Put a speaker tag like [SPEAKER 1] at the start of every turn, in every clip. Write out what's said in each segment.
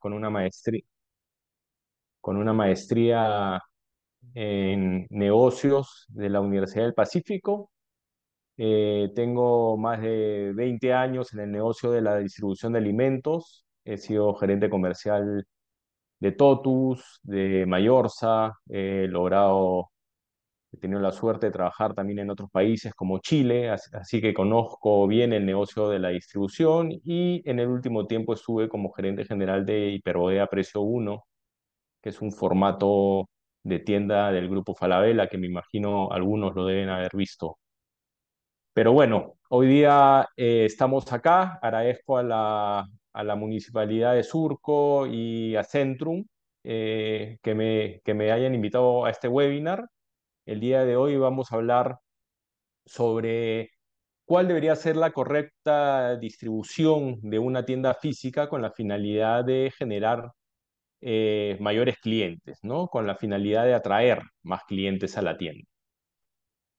[SPEAKER 1] con una maestría, con una maestría en negocios de la Universidad del Pacífico. Eh, tengo más de 20 años en el negocio de la distribución de alimentos. He sido gerente comercial de Totus, de Mayorza. He logrado He tenido la suerte de trabajar también en otros países como Chile, así que conozco bien el negocio de la distribución y en el último tiempo estuve como gerente general de Hiperbodea Precio 1, que es un formato de tienda del grupo Falabella que me imagino algunos lo deben haber visto. Pero bueno, hoy día eh, estamos acá. Agradezco a la, a la Municipalidad de Surco y a Centrum eh, que, me, que me hayan invitado a este webinar el día de hoy vamos a hablar sobre cuál debería ser la correcta distribución de una tienda física con la finalidad de generar eh, mayores clientes, ¿no? Con la finalidad de atraer más clientes a la tienda.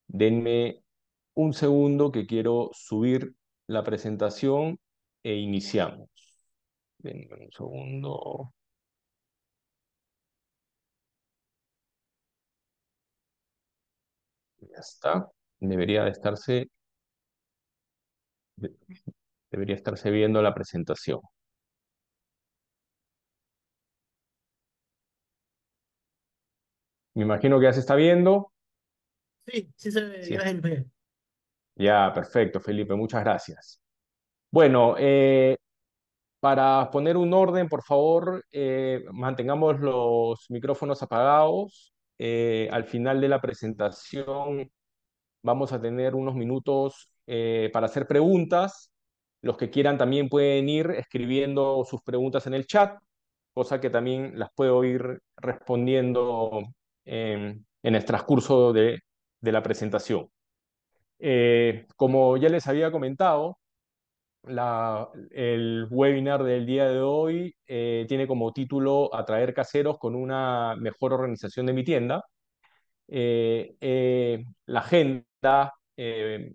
[SPEAKER 1] Denme un segundo que quiero subir la presentación e iniciamos. Denme un segundo. Ya está. Debería de estarse, debería estarse viendo la presentación. Me imagino que ya se está viendo.
[SPEAKER 2] Sí, sí se ve.
[SPEAKER 1] Ya, perfecto, Felipe. Muchas gracias. Bueno, eh, para poner un orden, por favor, eh, mantengamos los micrófonos apagados. Eh, al final de la presentación vamos a tener unos minutos eh, para hacer preguntas. Los que quieran también pueden ir escribiendo sus preguntas en el chat, cosa que también las puedo ir respondiendo em, en, el transcurso de, la presentación. Eh, como ya les había comentado, la, el webinar del día de hoy eh, tiene como título Atraer caseros con una mejor organización de mi tienda. Eh, eh, la agenda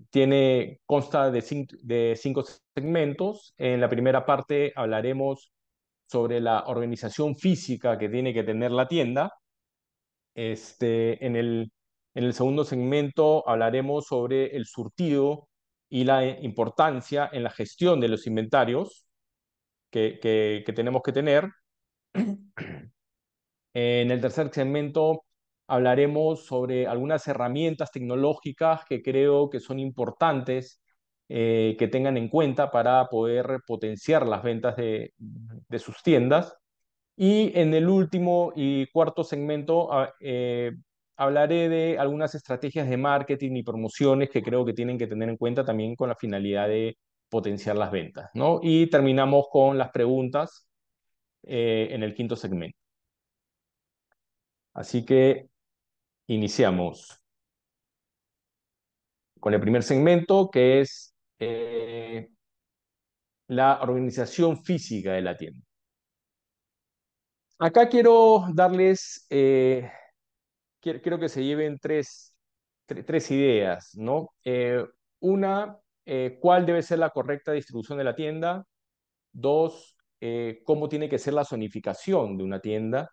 [SPEAKER 1] tiene, consta de, de cinco segmentos. En la primera parte hablaremos sobre la organización física que tiene que tener la tienda. Este, en, el, en el segundo segmento hablaremos sobre el surtido y la importancia en la gestión de los inventarios que, tenemos que tener. En el tercer segmento hablaremos sobre algunas herramientas tecnológicas que creo que son importantes eh, que tengan en cuenta para poder potenciar las ventas de, sus tiendas. Y en el último y cuarto segmento ah, eh, hablaré de algunas estrategias de marketing y promociones que creo que tienen que tener en cuenta también con la finalidad de potenciar las ventas, ¿no? Y terminamos con las preguntas eh, en el quinto segmento. Así que iniciamos con el primer segmento, que es eh, la organización física de la tienda. Acá quiero darles eh, quiero, que se lleven tres, ideas, ¿no? Eh, una, eh, cuál debe ser la correcta distribución de la tienda. Dos, eh, cómo tiene que ser la zonificación de una tienda.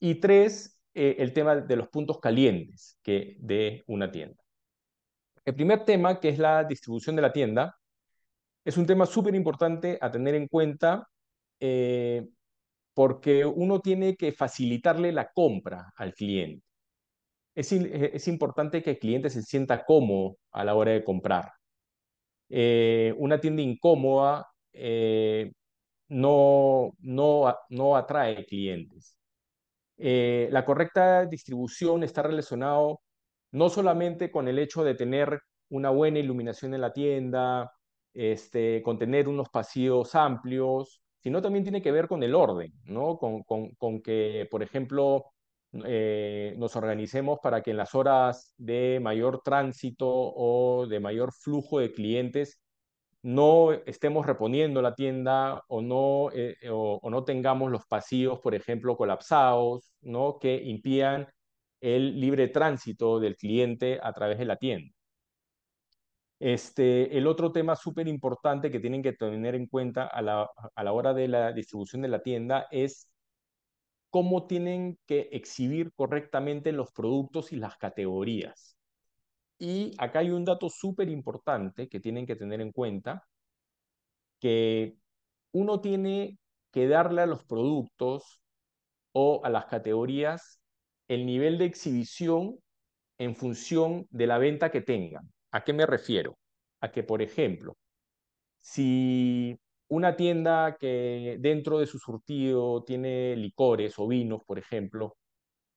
[SPEAKER 1] Y tres, el tema de los puntos calientes que de una tienda. El primer tema, que es la distribución de la tienda, es un tema súper importante a tener en cuenta porque uno tiene que facilitarle la compra al cliente. Eh, es, importante que el cliente se sienta cómodo a la hora de comprar. Eh, una tienda incómoda eh, no, no, no atrae clientes. la correcta distribución está relacionado no solamente con el hecho de tener una buena iluminación en la tienda, este, con tener unos pasillos amplios, sino también tiene que ver con el orden, ¿no? Con, con que, por ejemplo, eh, nos organicemos para que en las horas de mayor tránsito o de mayor flujo de clientes no estemos reponiendo la tienda o no, eh, eh, no tengamos los pasillos, por ejemplo, colapsados, ¿no? que impidan el libre tránsito del cliente a través de la tienda. Este, el otro tema súper importante que tienen que tener en cuenta a la, a la hora de la distribución de la tienda es cómo tienen que exhibir correctamente los productos y las categorías. Y acá hay un dato súper importante que tienen que tener en cuenta, que uno tiene que darle a los productos o a las categorías el nivel de exhibición en función de la venta que tengan. ¿A qué me refiero? A que, por ejemplo, si una tienda que dentro de su surtido tiene licores o vinos, por ejemplo,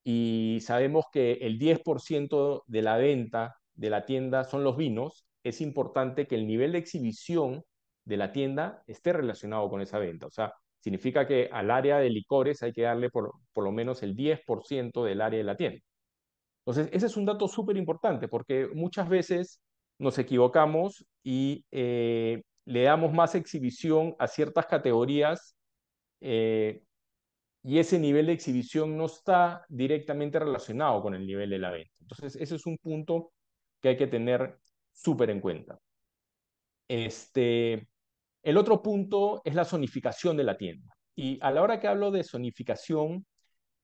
[SPEAKER 1] y sabemos que el 10% de la venta de la tienda son los vinos, es importante que el nivel de exhibición de la tienda esté relacionado con esa venta. O sea, significa que al área de licores hay que darle por, lo menos el 10% del área de la tienda. Entonces, ese es un dato súper importante porque muchas veces nos equivocamos y eh, le damos más exhibición a ciertas categorías eh, y ese nivel de exhibición no está directamente relacionado con el nivel de la venta. Entonces, ese es un punto que hay que tener súper en cuenta. Este, el otro punto es la zonificación de la tienda. Y a la hora que hablo de zonificación,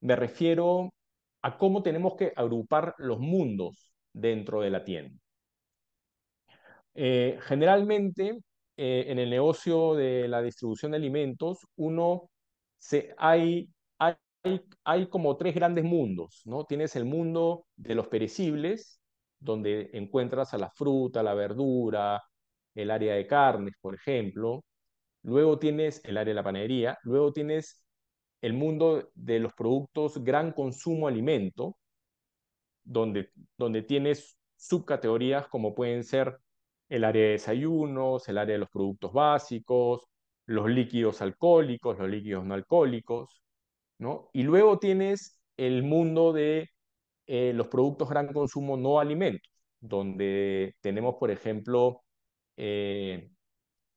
[SPEAKER 1] me refiero a cómo tenemos que agrupar los mundos dentro de la tienda. Eh, generalmente, eh, en el negocio de la distribución de alimentos, uno se, hay, hay, como tres grandes mundos, ¿no? Tienes el mundo de los perecibles, donde encuentras a la fruta, la verdura, el área de carnes, por ejemplo. Luego tienes el área de la panadería. Luego tienes el mundo de los productos gran consumo alimento, donde, donde tienes subcategorías como pueden ser el área de desayunos, el área de los productos básicos, los líquidos alcohólicos, los líquidos no alcohólicos, ¿no? Y luego tienes el mundo de eh, los productos gran consumo no alimentos, donde tenemos, por ejemplo, eh,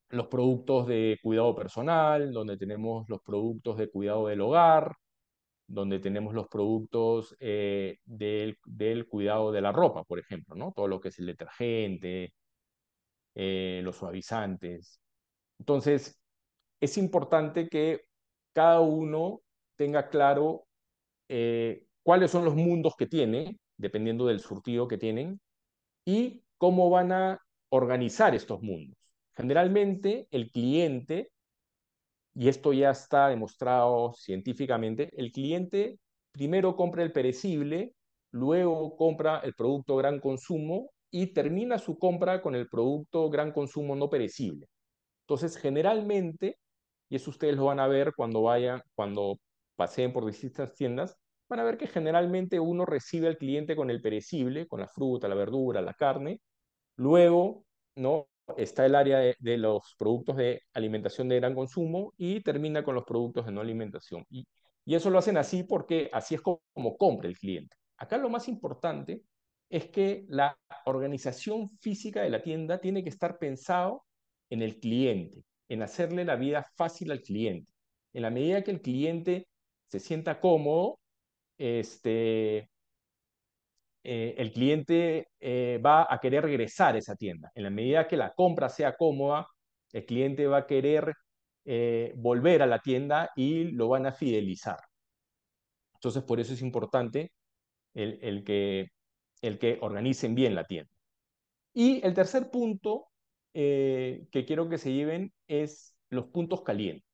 [SPEAKER 1] los productos de cuidado personal, donde tenemos los productos de cuidado del hogar, donde tenemos los productos eh, del, del, cuidado de la ropa, por ejemplo, ¿no? Todo lo que es el detergente, eh, los suavizantes. Entonces, es importante que cada uno tenga claro eh, cuáles son los mundos que tiene, dependiendo del surtido que tienen, y cómo van a organizar estos mundos. Generalmente, el cliente, y esto ya está demostrado científicamente, el cliente primero compra el perecible, luego compra el producto gran consumo y termina su compra con el producto gran consumo no perecible. Entonces, generalmente, y eso ustedes lo van a ver cuando vayan, cuando paseen por distintas tiendas, van a ver que generalmente uno recibe al cliente con el perecible, con la fruta, la verdura, la carne. Luego, ¿no? Está el área de, los productos de alimentación de gran consumo y termina con los productos de no alimentación. Y, eso lo hacen así porque así es como, como compra el cliente. Acá lo más importante es que la organización física de la tienda tiene que estar pensado en el cliente, en hacerle la vida fácil al cliente. En la medida que el cliente se sienta cómodo, este, eh, el cliente eh, va a querer regresar a esa tienda. En la medida que la compra sea cómoda, el cliente va a querer eh, volver a la tienda y lo van a fidelizar. Entonces, por eso es importante el, el que el que organicen bien la tienda. Y el tercer punto eh, que quiero que se lleven es los puntos calientes.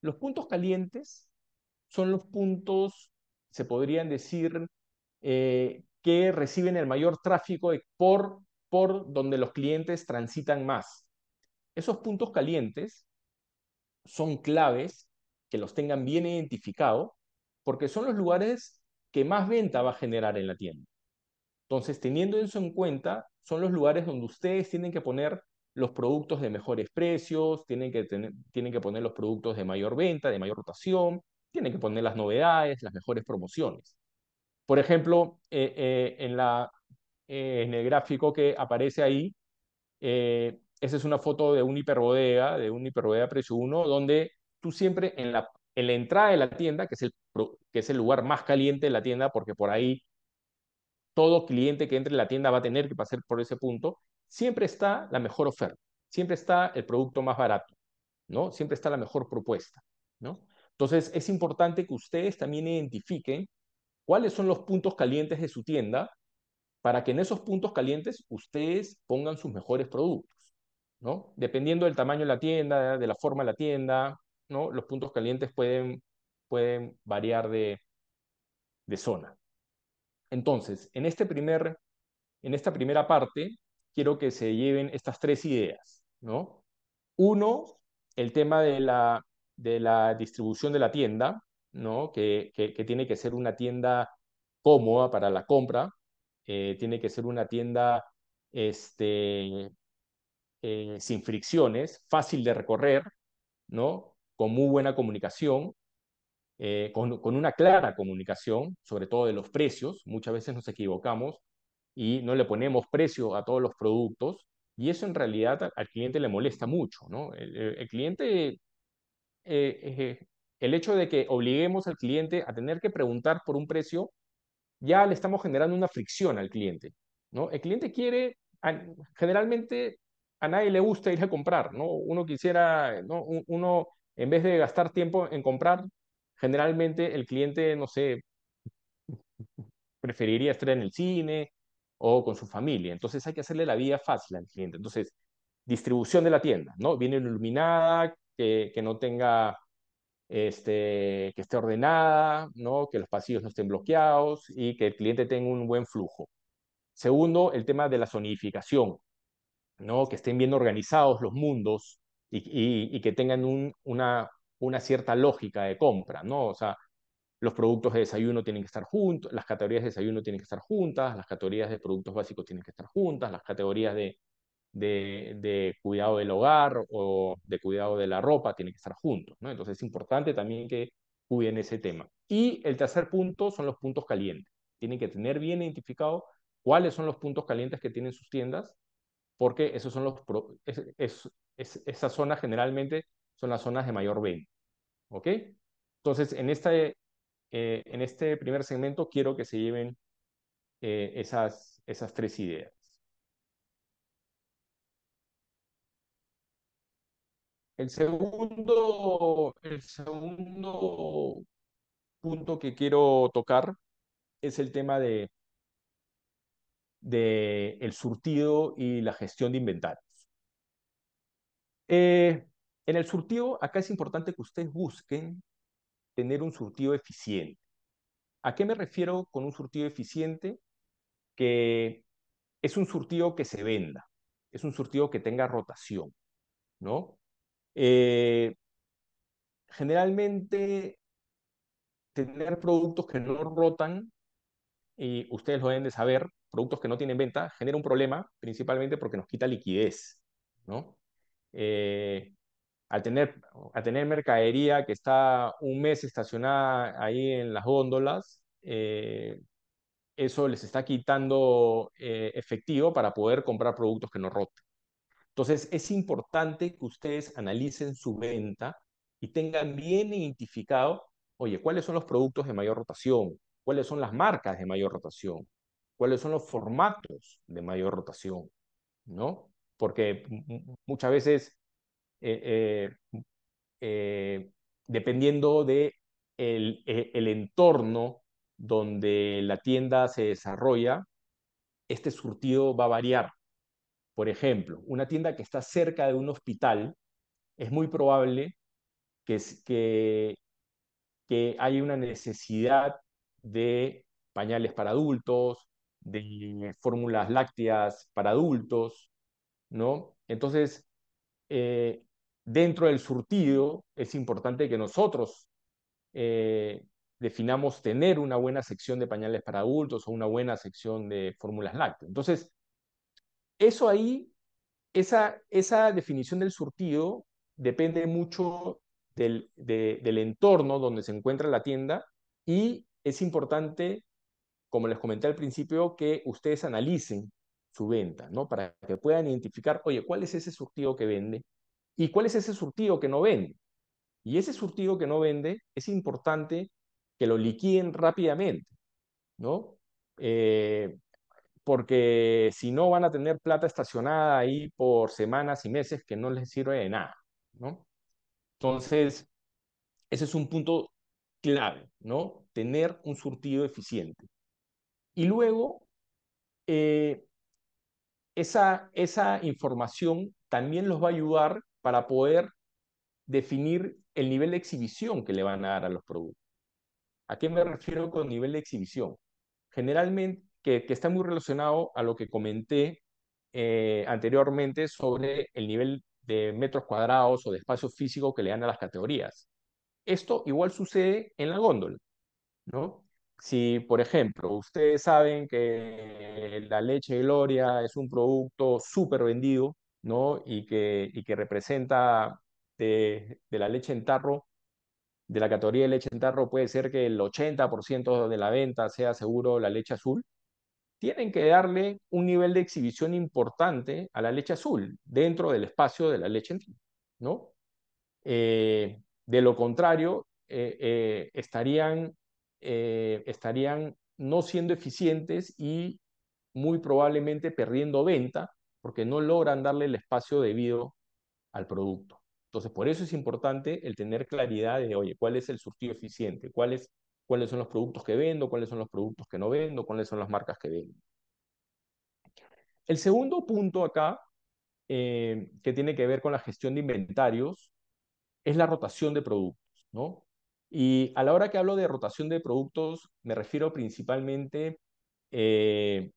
[SPEAKER 1] Los puntos calientes son los puntos, se podrían decir, eh, que reciben el mayor tráfico por, por donde los clientes transitan más. Esos puntos calientes son claves que los tengan bien identificados porque son los lugares que más venta va a generar en la tienda. Entonces, teniendo eso en cuenta, son los lugares donde ustedes tienen que poner los productos de mejores precios, tienen que, tienen que poner los productos de mayor venta, de mayor rotación, tienen que poner las novedades, las mejores promociones. Por ejemplo, eh, eh, en, la, eh, en el gráfico que aparece ahí, esa es una foto de un hiperbodega, de un hiperbodega precio 1, donde tú siempre en la, en la entrada de la tienda, que es, que es el lugar más caliente de la tienda, porque por ahí todo cliente que entre en la tienda va a tener que pasar por ese punto, siempre está la mejor oferta, siempre está el producto más barato, ¿no? Siempre está la mejor propuesta, ¿no? Entonces, es importante que ustedes también identifiquen cuáles son los puntos calientes de su tienda para que en esos puntos calientes ustedes pongan sus mejores productos, ¿no? Dependiendo del tamaño de la tienda, de la forma de la tienda, ¿no? Los puntos calientes pueden, pueden variar de, de zona, entonces, en, este en esta primera parte, quiero que se lleven estas tres ideas, ¿no? Uno, el tema de la, de la distribución de la tienda, ¿no? Que, tiene que ser una tienda cómoda para la compra, eh, tiene que ser una tienda este, eh, sin fricciones, fácil de recorrer, ¿no? Con muy buena comunicación, eh, con, una clara comunicación, sobre todo de los precios. Muchas veces nos equivocamos y no le ponemos precio a todos los productos y eso en realidad al, cliente le molesta mucho. ¿no? El, cliente, eh, eh, el hecho de que obliguemos al cliente a tener que preguntar por un precio, ya le estamos generando una fricción al cliente. ¿no? El cliente quiere, generalmente a nadie le gusta ir a comprar, ¿no? Uno quisiera, ¿no? Uno, en vez de gastar tiempo en comprar, generalmente el cliente, no sé, preferiría estar en el cine o con su familia. Entonces hay que hacerle la vida fácil al cliente. Entonces, distribución de la tienda, ¿no? Viene iluminada, que, que no tenga, este, que esté ordenada, ¿no? Que los pasillos no estén bloqueados y que el cliente tenga un buen flujo. Segundo, el tema de la zonificación, ¿no? Que estén bien organizados los mundos y, que tengan un, una, una cierta lógica de compra, ¿no? O sea, los productos de desayuno tienen que estar juntos, las categorías de desayuno tienen que estar juntas, las categorías de productos básicos tienen que estar juntas, las categorías de, de, de cuidado del hogar o de cuidado de la ropa tienen que estar juntos, ¿no? Entonces es importante también que cuiden ese tema. Y el tercer punto son los puntos calientes. Tienen que tener bien identificado cuáles son los puntos calientes que tienen sus tiendas, porque esos son los, es, es, es, esa zona generalmente son las zonas de mayor venta. ¿Ok? Entonces, en este, eh, en este primer segmento quiero que se lleven eh, esas, esas tres ideas. El segundo, el segundo punto que quiero tocar es el tema de, de el surtido y la gestión de inventarios. Eh, en el surtido, acá es importante que ustedes busquen tener un surtido eficiente. ¿A qué me refiero con un surtido eficiente? Que es un surtido que se venda, es un surtido que tenga rotación, ¿no? Eh, generalmente, tener productos que no rotan, y ustedes lo deben de saber, productos que no tienen venta, genera un problema principalmente porque nos quita liquidez, ¿no? Eh, al tener, tener mercadería que está un mes estacionada ahí en las góndolas, eh, eso les está quitando eh, efectivo para poder comprar productos que no roten. Entonces, es importante que ustedes analicen su venta y tengan bien identificado, oye, cuáles son los productos de mayor rotación, cuáles son las marcas de mayor rotación, cuáles son los formatos de mayor rotación, ¿no? Porque mm, mm, muchas veces eh, eh, eh, dependiendo de el, el, entorno donde la tienda se desarrolla, este surtido va a variar. Por ejemplo, una tienda que está cerca de un hospital, es muy probable que, que, que haya una necesidad de pañales para adultos, de fórmulas lácteas para adultos, ¿no? Entonces, dentro del surtido es importante que nosotros eh, definamos tener una buena sección de pañales para adultos o una buena sección de fórmulas lácteas. Entonces, eso ahí, esa, esa definición del surtido depende mucho del, del entorno donde se encuentra la tienda y es importante, como les comenté al principio, que ustedes analicen su venta, ¿no? Para que puedan identificar, oye, ¿cuál es ese surtido que vende? ¿Y cuál es ese surtido que no vende? Y ese surtido que no vende es importante que lo liquiden rápidamente, ¿no? Eh, porque si no van a tener plata estacionada ahí por semanas y meses que no les sirve de nada, ¿no? Entonces, ese es un punto clave, ¿no? Tener un surtido eficiente. Y luego, eh, esa, esa información también los va a ayudar para poder definir el nivel de exhibición que le van a dar a los productos. ¿A qué me refiero con nivel de exhibición? Generalmente, que, está muy relacionado a lo que comenté eh, anteriormente sobre el nivel de metros cuadrados o de espacio físico que le dan a las categorías. Esto igual sucede en la góndola, ¿no? Si, por ejemplo, ustedes saben que la leche Gloria es un producto súper vendido, ¿no? Y que, que representa de, la leche en tarro, de la categoría de leche en tarro, puede ser que el 80% de la venta sea seguro la leche azul, tienen que darle un nivel de exhibición importante a la leche azul dentro del espacio de la leche en tarro, ¿no? Eh, de lo contrario, eh, eh, estarían, estarían no siendo eficientes y muy probablemente perdiendo venta porque no logran darle el espacio debido al producto. Entonces, por eso es importante el tener claridad de, oye, cuál es el surtido eficiente, cuáles son los productos que vendo, cuáles son los productos que no vendo, cuáles son las marcas que vendo. El segundo punto acá, eh, que tiene que ver con la gestión de inventarios, es la rotación de productos, ¿no? Y a la hora que hablo de rotación de productos, me refiero principalmente eh,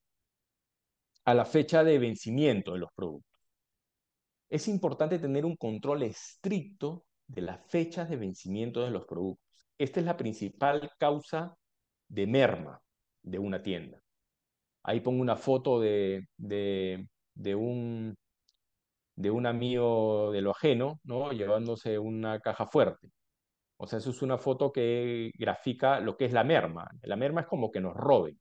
[SPEAKER 1] a la fecha de vencimiento de los productos. Es importante tener un control estricto de las fechas de vencimiento de los productos. Esta es la principal causa de merma de una tienda. Ahí pongo una foto de, un, de un amigo de lo ajeno, ¿no? llevándose una caja fuerte. O sea, eso es una foto que grafica lo que es la merma. La merma es como que nos roben,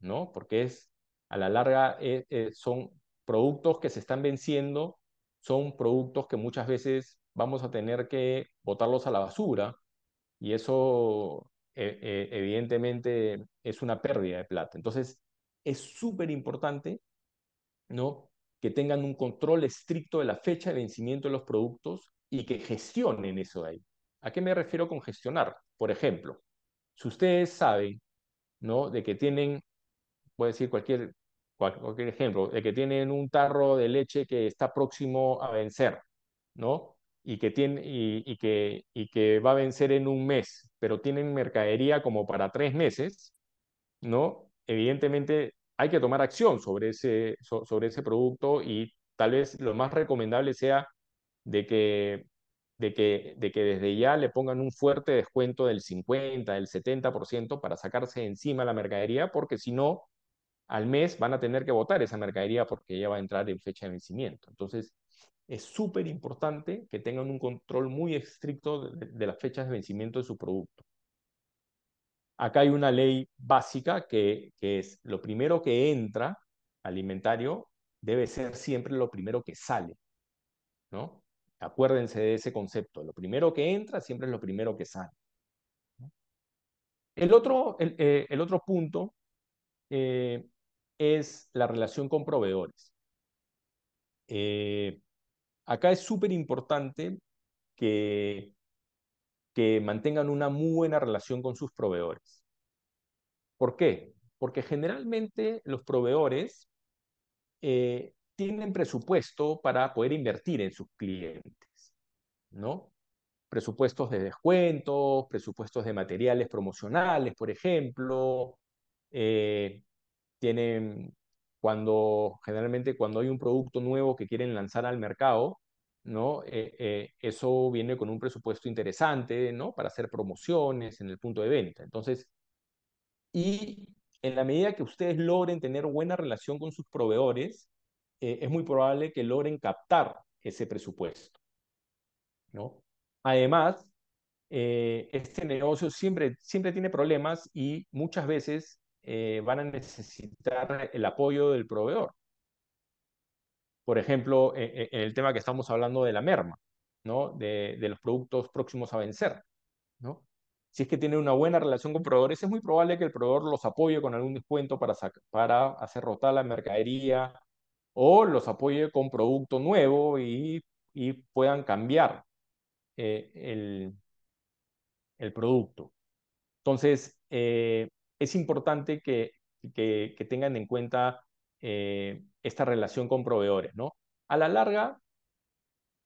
[SPEAKER 1] ¿no? Porque es a la larga eh, eh, son productos que se están venciendo, son productos que muchas veces vamos a tener que botarlos a la basura y eso e, e, evidentemente es una pérdida de plata. Entonces, es súper importante ¿no? que tengan un control estricto de la fecha de vencimiento de los productos y que gestionen eso de ahí. ¿A qué me refiero con gestionar? Por ejemplo, si ustedes saben ¿no? de que tienen, puede decir cualquier cualquier ejemplo, de que tienen un tarro de leche que está próximo a vencer, ¿no? Y que, tiene, y, que, y que va a vencer en un mes, pero tienen mercadería como para tres meses, ¿no? Evidentemente hay que tomar acción sobre ese, sobre ese producto y tal vez lo más recomendable sea de que, de, que, de que desde ya le pongan un fuerte descuento del 50, del 70% para sacarse encima la mercadería, porque si no, al mes van a tener que votar esa mercadería porque ella va a entrar en fecha de vencimiento. Entonces, es súper importante que tengan un control muy estricto de, las fechas de vencimiento de su producto. Acá hay una ley básica que, es lo primero que entra al inventario debe ser siempre lo primero que sale, ¿no? Acuérdense de ese concepto. Lo primero que entra siempre es lo primero que sale. El otro, el, eh, otro punto eh, es la relación con proveedores. Eh, acá es súper importante que, que mantengan una buena relación con sus proveedores. ¿Por qué? Porque generalmente los proveedores eh, tienen presupuesto para poder invertir en sus clientes, ¿no? Presupuestos de descuentos, presupuestos de materiales promocionales, por ejemplo, eh, tienen, cuando generalmente cuando hay un producto nuevo que quieren lanzar al mercado, ¿no? Eh, eh, eso viene con un presupuesto interesante, ¿no? Para hacer promociones en el punto de venta. Entonces, y en la medida que ustedes logren tener buena relación con sus proveedores, eh, es muy probable que logren captar ese presupuesto, ¿no? Además, este negocio siempre, siempre tiene problemas y muchas veces eh, van a necesitar el apoyo del proveedor. Por ejemplo, e, e, en, el tema que estamos hablando de la merma, ¿no? De, los productos próximos a vencer. ¿no? Si es que tienen una buena relación con proveedores, es muy probable que el proveedor los apoye con algún descuento para, para hacer rotar la mercadería o los apoye con producto nuevo y, puedan cambiar eh, el, el producto. Entonces, eh, es importante que, que, tengan en cuenta eh, esta relación con proveedores, ¿no? A la larga,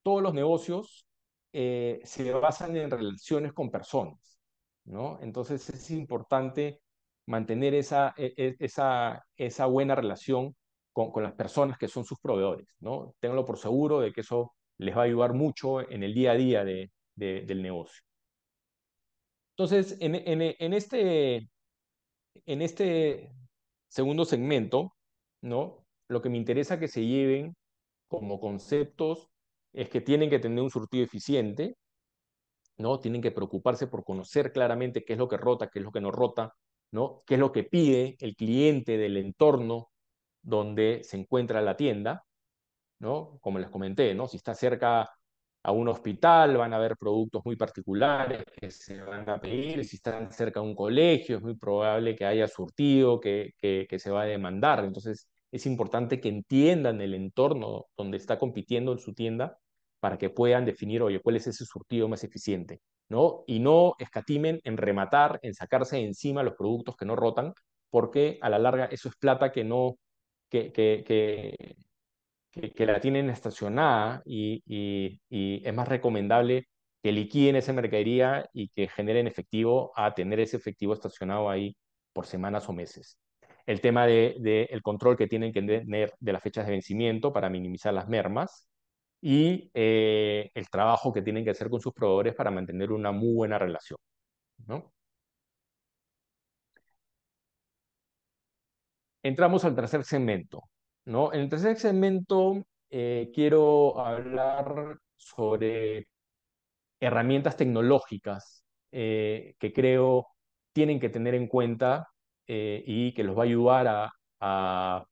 [SPEAKER 1] todos los negocios eh, se basan en relaciones con personas, ¿no? Entonces es importante mantener esa, e, e, esa, esa buena relación con, las personas que son sus proveedores, ¿no? Ténganlo por seguro de que eso les va a ayudar mucho en el día a día del negocio. Entonces, en, en, en, este, en este segundo segmento, ¿no? Lo que me interesa que se lleven como conceptos es que tienen que tener un surtido eficiente, ¿no? Tienen que preocuparse por conocer claramente qué es lo que rota, qué es lo que no rota, ¿no? Qué es lo que pide el cliente del entorno donde se encuentra la tienda, ¿no? Como les comenté, ¿no? Si está cerca a un hospital, van a haber productos muy particulares que se van a pedir, si están cerca de un colegio es muy probable que haya surtido, que, que, se va a demandar. Entonces es importante que entiendan el entorno donde está compitiendo en su tienda para que puedan definir, oye, cuál es ese surtido más eficiente, ¿no? Y no escatimen en rematar, en sacarse de encima los productos que no rotan, porque a la larga eso es plata que no, que, que, que, la tienen estacionada y, es más recomendable que liquiden esa mercadería y que generen efectivo a tener ese efectivo estacionado ahí por semanas o meses. El tema del de, el control que tienen que tener de las fechas de vencimiento para minimizar las mermas y eh, el trabajo que tienen que hacer con sus proveedores para mantener una muy buena relación. ¿no? Entramos al tercer segmento, en el tercer segmento eh, quiero hablar sobre herramientas tecnológicas eh, que creo tienen que tener en cuenta eh, y que los va a ayudar a,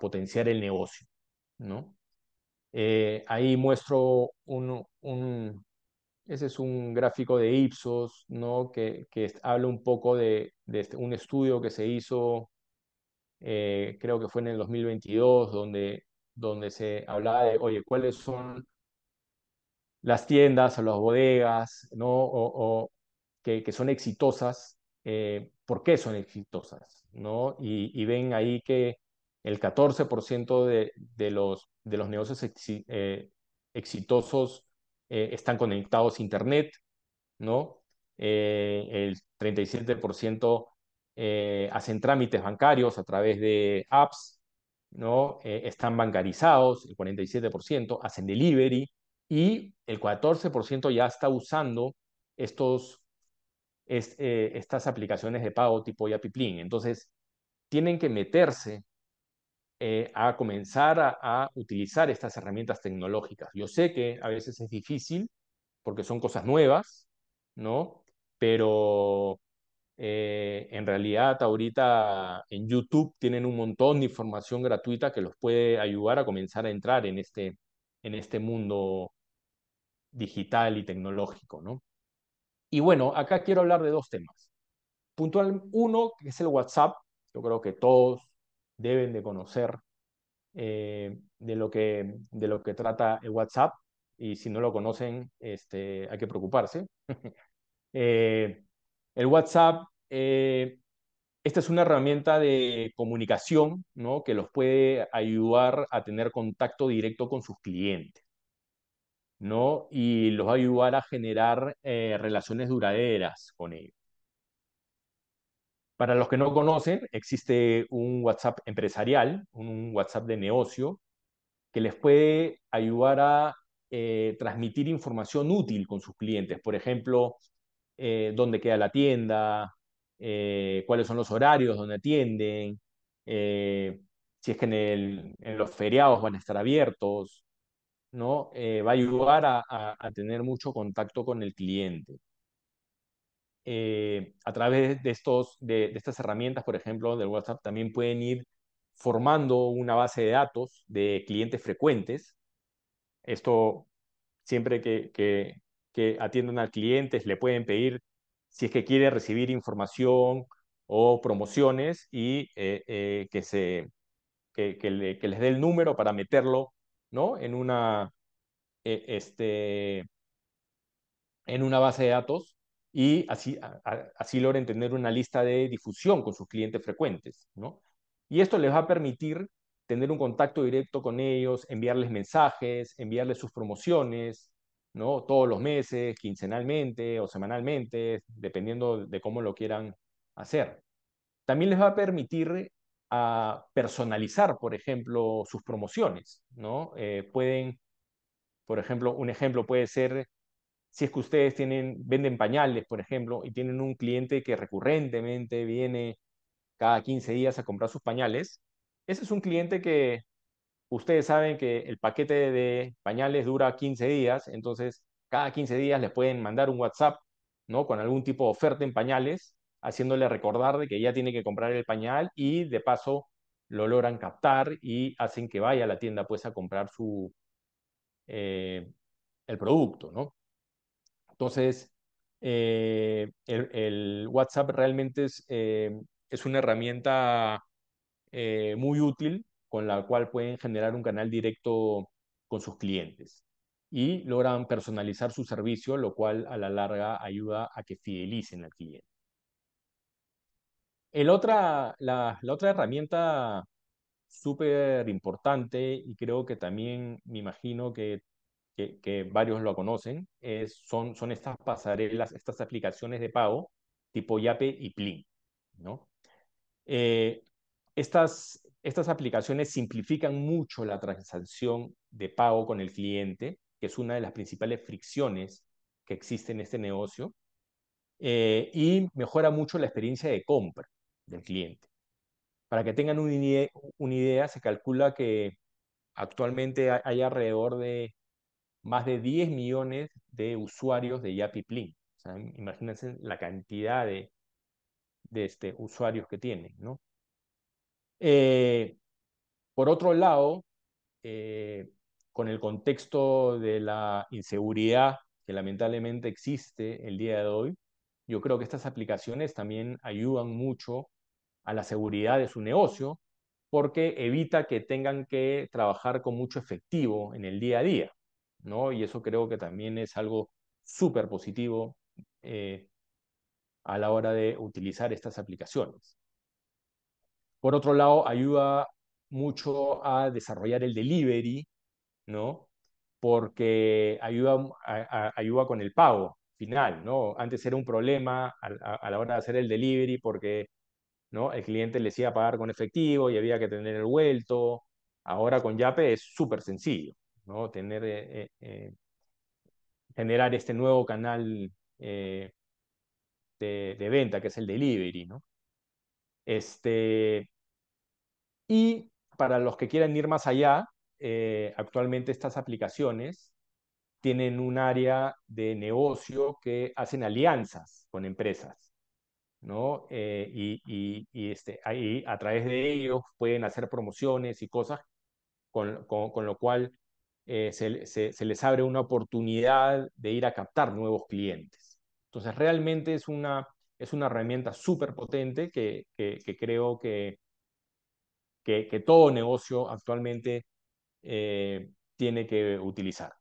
[SPEAKER 1] potenciar el negocio, ¿no? ahí muestro un, ese es un gráfico de Ipsos, ¿no? Que, habla un poco de, de este, un estudio que se hizo eh, creo que fue en el 2022, donde, donde se hablaba de, oye, ¿cuáles son las tiendas o las bodegas ¿no? o, que, son exitosas? Eh, ¿Por qué son exitosas? ¿no? Y, ven ahí que el 14% de, los, de los negocios eh, exitosos están conectados a Internet, ¿no? el 37% eh, hacen trámites bancarios a través de apps, ¿no? Eh, están bancarizados, el 47%, hacen delivery y el 14% ya está usando estos, eh, estas aplicaciones de pago tipo Yapiplin. Entonces, tienen que meterse a comenzar a, a, utilizar estas herramientas tecnológicas. Yo sé que a veces es difícil porque son cosas nuevas, ¿no? Pero eh, en realidad, ahorita en YouTube tienen un montón de información gratuita que los puede ayudar a comenzar a entrar en este, en este mundo digital y tecnológico, ¿no? Y bueno, acá quiero hablar de dos temas. Puntual uno, que es el WhatsApp. Yo creo que todos deben de conocer eh, de, lo que, de lo que trata el WhatsApp. Y si no lo conocen, este, hay que preocuparse. Eh, el WhatsApp, eh, esta es una herramienta de comunicación ¿no? que los puede ayudar a tener contacto directo con sus clientes. ¿no? Y los va a ayudar a generar eh, relaciones duraderas con ellos. Para los que no conocen, existe un WhatsApp empresarial, un WhatsApp de negocio, que les puede ayudar a eh, transmitir información útil con sus clientes. Por ejemplo, eh, dónde queda la tienda, eh, cuáles son los horarios donde atienden, eh, si es que en, los feriados van a estar abiertos, ¿no? va a ayudar a, tener mucho contacto con el cliente. a través de, estos, estas herramientas, por ejemplo, del WhatsApp, también pueden ir formando una base de datos de clientes frecuentes. Esto siempre que, que atiendan al cliente, le pueden pedir si es que quiere recibir información o promociones y eh, eh, que, se, que, les dé el número para meterlo ¿no? en, una, eh, este, en una base de datos y así, logren tener una lista de difusión con sus clientes frecuentes. ¿no? Y esto les va a permitir tener un contacto directo con ellos, enviarles mensajes, enviarles sus promociones, ¿no? Todos los meses, quincenalmente o semanalmente, dependiendo de cómo lo quieran hacer. También les va a permitir a ah, personalizar, por ejemplo, sus promociones, ¿no? Eh, pueden, por ejemplo, un ejemplo puede ser si es que ustedes tienen, venden pañales, por ejemplo, y tienen un cliente que recurrentemente viene cada 15 días a comprar sus pañales, ese es un cliente que Ustedes saben que el paquete de pañales dura 15 días, entonces cada 15 días les pueden mandar un WhatsApp, ¿no? Con algún tipo de oferta en pañales, haciéndole recordar de que ya tiene que comprar el pañal y de paso lo logran captar y hacen que vaya a la tienda pues a comprar su, eh, el producto, ¿no? Entonces, eh, el, WhatsApp realmente es, eh, es una herramienta muy útil con la cual pueden generar un canal directo con sus clientes y logran personalizar su servicio, lo cual a la larga ayuda a que fidelicen al cliente. El otra, la, otra herramienta súper importante y creo que también me imagino que, varios lo conocen, es, son, son estas pasarelas, estas aplicaciones de pago tipo Yape y Plin. ¿no? Eh, estas, estas aplicaciones simplifican mucho la transacción de pago con el cliente, que es una de las principales fricciones que existe en este negocio, eh, y mejora mucho la experiencia de compra del cliente. Para que tengan una idea, se calcula que actualmente hay alrededor de más de 10 millones de usuarios de Yapi imagínense la cantidad de, de este, usuarios que tienen, ¿no? Eh, por otro lado, eh, con el contexto de la inseguridad que lamentablemente existe el día de hoy, yo creo que estas aplicaciones también ayudan mucho a la seguridad de su negocio porque evita que tengan que trabajar con mucho efectivo en el día a día, ¿no? Y eso creo que también es algo súper positivo eh, a la hora de utilizar estas aplicaciones. Por otro lado, ayuda mucho a desarrollar el delivery, ¿no? Porque ayuda, mm, ayuda con el pago final, ¿no? Antes era un problema a, la hora de hacer el delivery porque, ¿no? El cliente les iba pagar con efectivo y había que tener el vuelto. Ahora con Yape es súper sencillo, ¿no? Tener, eh, eh, eh, generar este nuevo canal de, venta que es el delivery, ¿no? Este, y para los que quieran ir más allá, eh, actualmente estas aplicaciones tienen un área de negocio que hacen alianzas con empresas, ¿no? Eh, y, este, ahí a través de ellos pueden hacer promociones y cosas, con, lo cual eh, se, se, les abre una oportunidad de ir a captar nuevos clientes. Entonces, realmente es una, es una herramienta súper potente que, que, creo que, que, todo negocio actualmente eh, tiene que utilizar.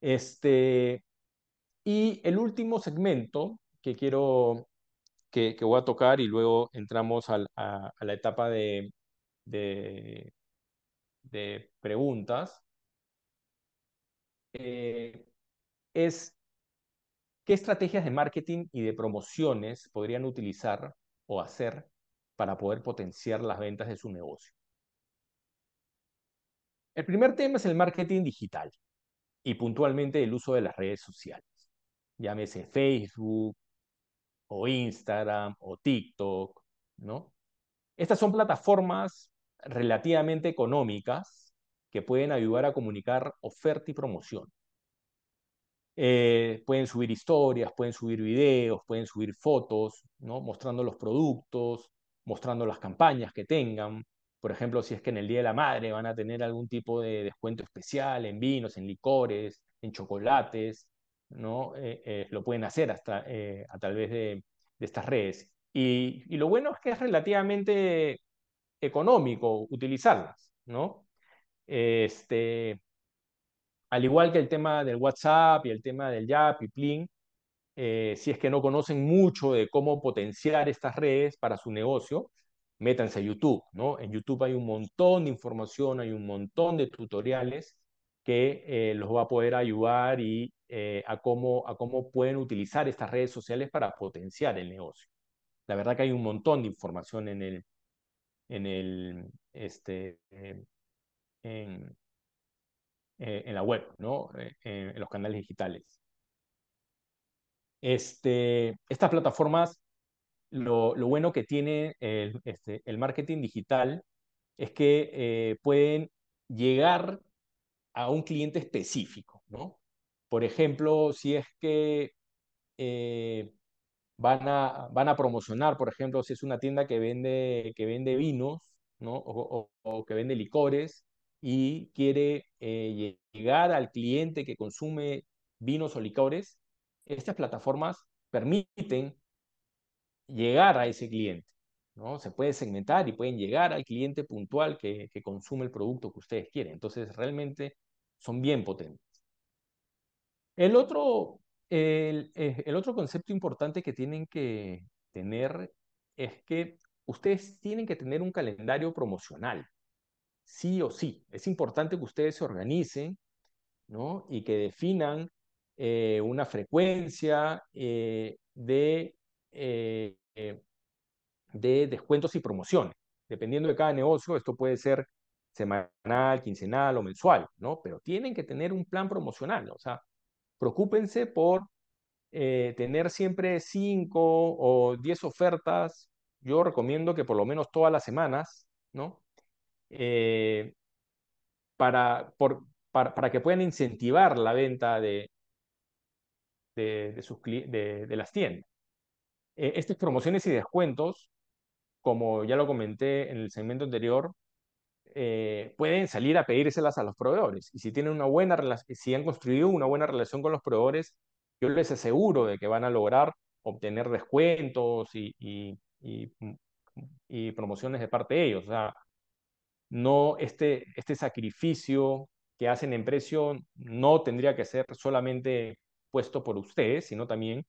[SPEAKER 1] Este, y el último segmento que quiero que, voy a tocar y luego entramos a, la etapa de, preguntas. Eh, es ¿Qué estrategias de marketing y de promociones podrían utilizar o hacer para poder potenciar las ventas de su negocio? El primer tema es el marketing digital y puntualmente el uso de las redes sociales. Llámese Facebook o Instagram o TikTok, ¿no? Estas son plataformas relativamente económicas que pueden ayudar a comunicar oferta y promoción. Eh, pueden subir historias, pueden subir videos, pueden subir fotos, ¿no? mostrando los productos, mostrando las campañas que tengan. Por ejemplo, si es que en el Día de la Madre van a tener algún tipo de descuento especial en vinos, en licores, en chocolates, ¿no? Eh, eh, lo pueden hacer hasta, a través de, de estas redes. Y, y, lo bueno es que es relativamente económico utilizarlas, ¿no? Este, al igual que el tema del WhatsApp y el tema del YAP y Plin, eh, si es que no conocen mucho de cómo potenciar estas redes para su negocio, métanse a YouTube, ¿no? En YouTube hay un montón de información, hay un montón de tutoriales que eh, los va a poder ayudar y eh, a, cómo, a cómo pueden utilizar estas redes sociales para potenciar el negocio. La verdad que hay un montón de información en el, en el, este, en, eh, en la web, ¿no? Eh, en los canales digitales. Este, estas plataformas, lo, bueno que tiene el, este, el marketing digital es que eh, pueden llegar a un cliente específico, ¿no? Por ejemplo, si es que van, a, van a promocionar, por ejemplo, si es una tienda que vende, que vende vinos, o que vende licores, y quiere eh, llegar al cliente que consume vinos o licores, estas plataformas permiten llegar a ese cliente. ¿no? Se puede segmentar y pueden llegar al cliente puntual que, consume el producto que ustedes quieren. Entonces, realmente son bien potentes. El otro, el, eh, el otro concepto importante que tienen que tener es que ustedes tienen que tener un calendario promocional sí o sí. Es importante que ustedes se organicen ¿no? y que definan eh, una frecuencia eh, de, eh, de descuentos y promociones. Dependiendo de cada negocio, esto puede ser semanal, quincenal o mensual, ¿no? Pero tienen que tener un plan promocional, o sea, preocúpense por tener siempre cinco o diez ofertas. Yo recomiendo que por lo menos todas las semanas, ¿no? Eh, para, para, que puedan incentivar la venta de, de, sus, las tiendas. Eh, estas promociones y descuentos, como ya lo comenté en el segmento anterior, eh, pueden salir a pedírselas a los proveedores. Y si tienen una buena si han construido una buena relación con los proveedores, yo les aseguro de que van a lograr obtener descuentos y, y, promociones de parte de ellos. No, este, este sacrificio que hacen en precio no tendría que ser solamente puesto por ustedes, sino también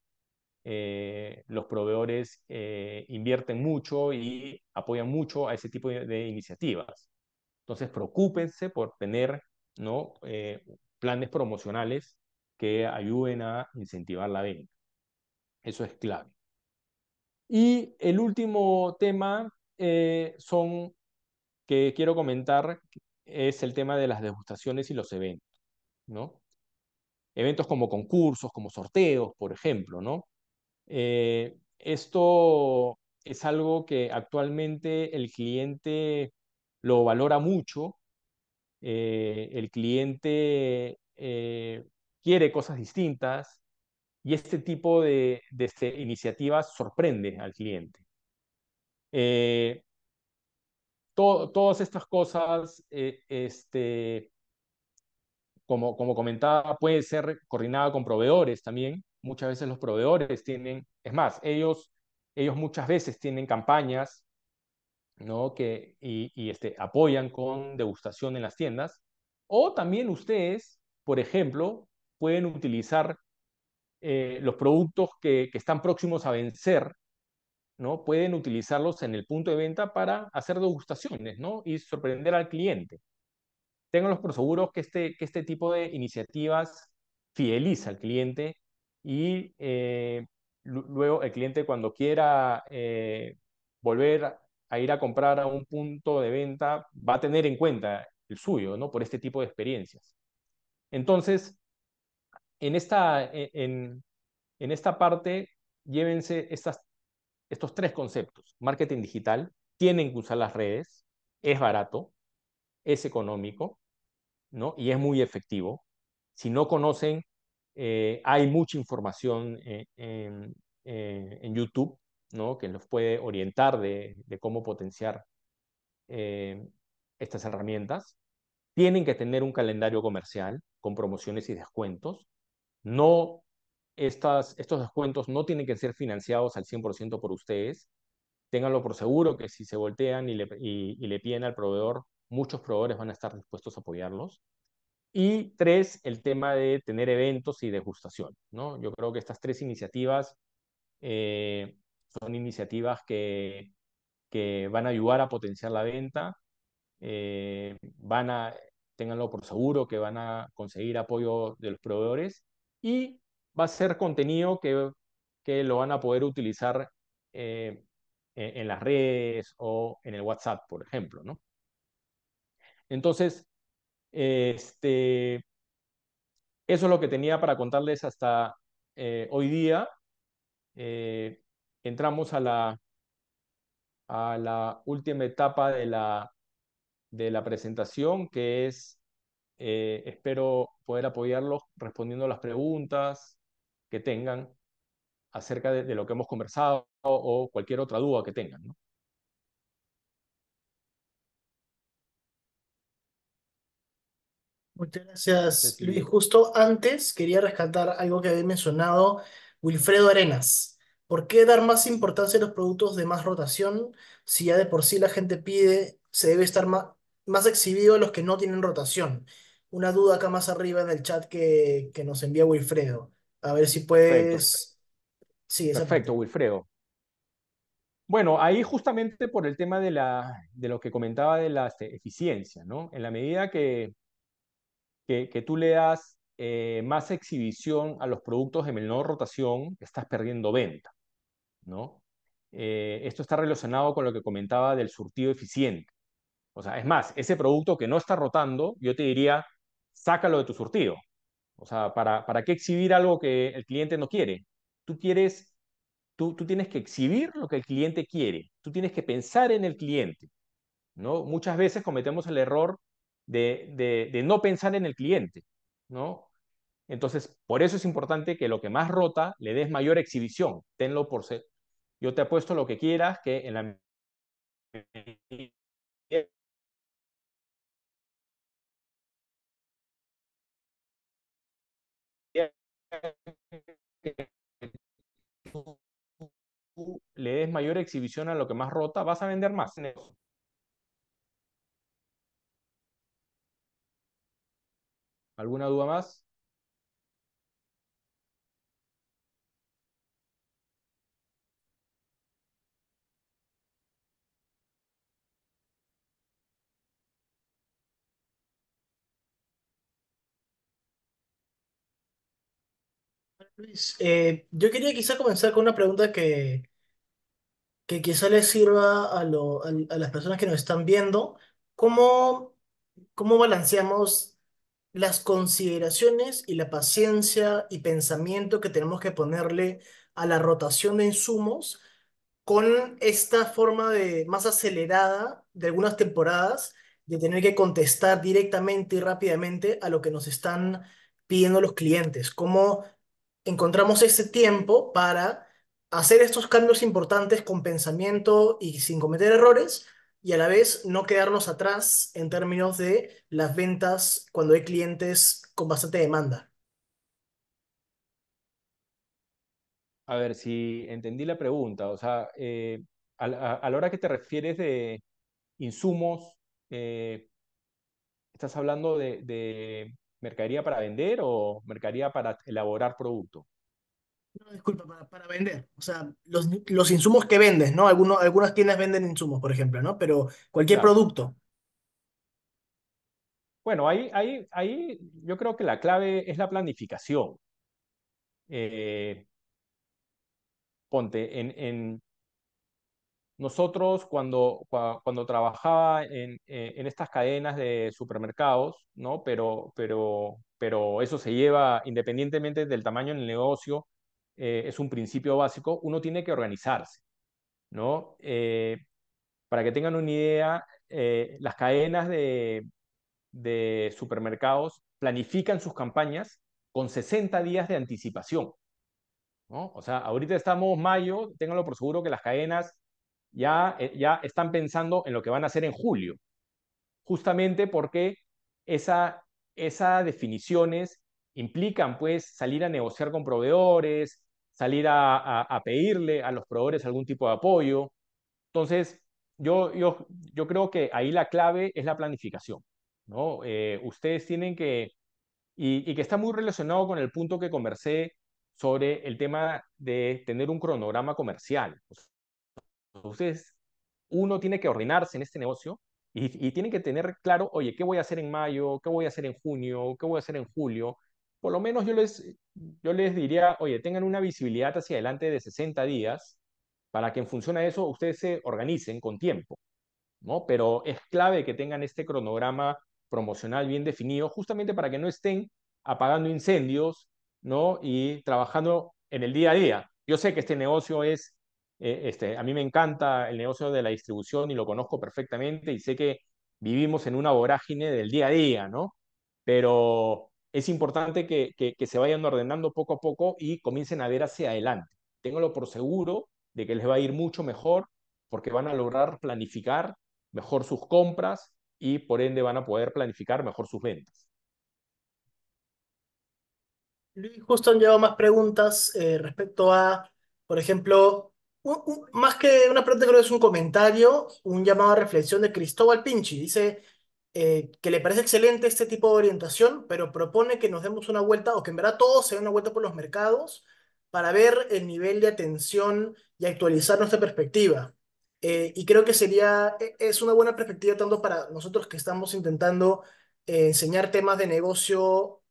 [SPEAKER 1] eh, los proveedores eh, invierten mucho y apoyan mucho a ese tipo de, iniciativas. Entonces, preocúpense por tener ¿no? Eh, planes promocionales que ayuden a incentivar la venta. Eso es clave. Y el último tema son que quiero comentar es el tema de las degustaciones y los eventos, ¿no? Eventos como concursos, como sorteos, por ejemplo, ¿no? Eh, esto es algo que actualmente el cliente lo valora mucho, eh, el cliente eh, quiere cosas distintas y este tipo de, este, iniciativas sorprende al cliente todas estas cosas, eh, este, como, como comentaba, puede ser coordinada con proveedores también. Muchas veces los proveedores tienen, es más, ellos, ellos muchas veces tienen campañas ¿no? que, y, este, apoyan con degustación en las tiendas. O también ustedes, por ejemplo, pueden utilizar eh, los productos que, están próximos a vencer ¿no? Pueden utilizarlos en el punto de venta para hacer degustaciones, ¿no? Y sorprender al cliente. Ténganlos por seguros que este, que este tipo de iniciativas fideliza al cliente y eh, luego el cliente cuando quiera eh, volver a ir a comprar a un punto de venta va a tener en cuenta el suyo, ¿no? Por este tipo de experiencias. Entonces, en esta, e-, en, en esta parte, llévense estas estos tres conceptos, marketing digital, tienen que usar las redes, es barato, es económico, ¿no? Y es muy efectivo. Si no conocen, eh, hay mucha información eh, eh, en, YouTube, ¿no? Que los puede orientar de, de cómo potenciar estas herramientas. Tienen que tener un calendario comercial con promociones y descuentos. No estas, estos descuentos no tienen que ser financiados al 100% por ustedes. Ténganlo por seguro que si se voltean y le, piden al proveedor, muchos proveedores van a estar dispuestos a apoyarlos. Y tres, el tema de tener eventos y degustación. ¿no? Yo creo que estas tres iniciativas eh, son iniciativas que, que van a ayudar a potenciar la venta, eh, van a, ténganlo por seguro que van a conseguir apoyo de los proveedores y va a ser contenido que, que lo van a poder utilizar eh, e, en las redes o en el WhatsApp, por ejemplo, Entonces, este, eso es lo que tenía para contarles hasta eh, hoy día. Eh, entramos a la, a la última etapa de la, de la presentación, que es, espero poder apoyarlos respondiendo las preguntas, que tengan acerca de, lo que hemos conversado o, cualquier otra duda que tengan.
[SPEAKER 2] Muchas gracias, Luis. Justo antes quería rescatar algo que había mencionado Wilfredo Arenas. ¿Por qué dar más importancia a los productos de más rotación si ya de por sí la gente pide, se debe estar más, más exhibido los que no tienen rotación? Una duda acá más arriba en el chat que nos envía Wilfredo. A ver si puedes. Perfecto.
[SPEAKER 1] Wilfredo. Bueno, ahí justamente por el tema de, la, de lo que comentaba de la este, eficiencia, ¿no? En la medida que, que, tú le das eh, más exhibición a los productos de menor rotación, estás perdiendo venta, ¿no? Eh, esto está relacionado con lo que comentaba del surtido eficiente. O sea, es más, ese producto que no está rotando, yo te diría, sácalo de tu surtido, o sea, ¿para, ¿para qué exhibir algo que el cliente no quiere? Tú quieres, tú, tú tienes que exhibir lo que el cliente quiere. Tú tienes que pensar en el cliente. ¿no? Muchas veces cometemos el error de, de, no pensar en el cliente, ¿no? Entonces, por eso es importante que lo que más rota le des mayor exhibición. Tenlo por ser. Yo te apuesto lo que quieras que en la le des mayor exhibición a lo que más rota, vas a vender más. ¿Alguna duda más?
[SPEAKER 2] Luis, eh, yo quería quizá comenzar con una pregunta que, que quizá les sirva a, las personas que nos están viendo. ¿Cómo, cómo balanceamos las consideraciones y la paciencia y pensamiento que tenemos que ponerle a la rotación de insumos? con esta forma de más acelerada de algunas temporadas de tener que contestar directamente y rápidamente a lo que nos están pidiendo los clientes. ¿Cómo encontramos ese tiempo para hacer estos cambios importantes con pensamiento y sin cometer errores y a la vez no quedarnos atrás en términos de las ventas cuando hay clientes con bastante demanda.
[SPEAKER 1] A ver, si entendí la pregunta, o sea, eh, a, la hora que te refieres de insumos, eh, estás hablando de ¿Mercadería para vender o mercadería para elaborar producto?
[SPEAKER 2] No, disculpa, para, vender. O sea, los, insumos que vendes, ¿no? Algunos, algunas tiendas venden insumos, por ejemplo, ¿no? Pero cualquier producto.
[SPEAKER 1] Bueno, ahí, ahí yo creo que la clave es la planificación. Eh, ponte, en, nosotros cuando, cuando trabajaba en, eh, en estas cadenas de supermercados, ¿no? pero, pero, pero eso se lleva independientemente del tamaño del negocio, eh, es un principio básico, uno tiene que organizarse. ¿no? Eh, para que tengan una idea, las cadenas de, de supermercados planifican sus campañas con 60 días de anticipación. ¿no? O sea, ahorita estamos mayo, tenganlo por seguro que las cadenas ya, eh, ya están pensando en lo que van a hacer en julio, justamente porque esa, esas definiciones implican pues salir a negociar con proveedores, salir a, pedirle a los proveedores algún tipo de apoyo. Entonces, yo, yo, yo creo que ahí la clave es la planificación. ¿no? Eh, ustedes tienen que, y, que está muy relacionado con el punto que conversé sobre el tema de tener un cronograma comercial. Entonces, uno tiene que ordenarse en este negocio y, y tiene que tener claro, oye, ¿qué voy a hacer en mayo? ¿Qué voy a hacer en junio? ¿Qué voy a hacer en julio? Por lo menos yo les, yo les diría, oye, tengan una visibilidad hacia adelante de 60 días para que en función de eso ustedes se organicen con tiempo, ¿no? Pero es clave que tengan este cronograma promocional bien definido, justamente para que no estén apagando incendios, ¿no? Y trabajando en el día a día. Yo sé que este negocio es eh, este, a mí me encanta el negocio de la distribución y lo conozco perfectamente y sé que vivimos en una vorágine del día a día, ¿no? Pero es importante que, se vayan ordenando poco a poco y comiencen a ver hacia adelante. Ténganlo por seguro de que les va a ir mucho mejor porque van a lograr planificar mejor sus compras y por ende van a poder planificar mejor sus ventas.
[SPEAKER 2] Luis, justo lleva más preguntas eh, respecto a, por ejemplo, más que una pregunta, creo que es un comentario, un llamado a reflexión de Cristóbal Pinchi. Dice eh, que le parece excelente este tipo de orientación, pero propone que nos demos una vuelta o que en verdad todos se den una vuelta por los mercados para ver el nivel de atención y actualizar nuestra perspectiva. Eh, y creo que sería, e, es una buena perspectiva tanto para nosotros que estamos intentando eh, enseñar temas de negocio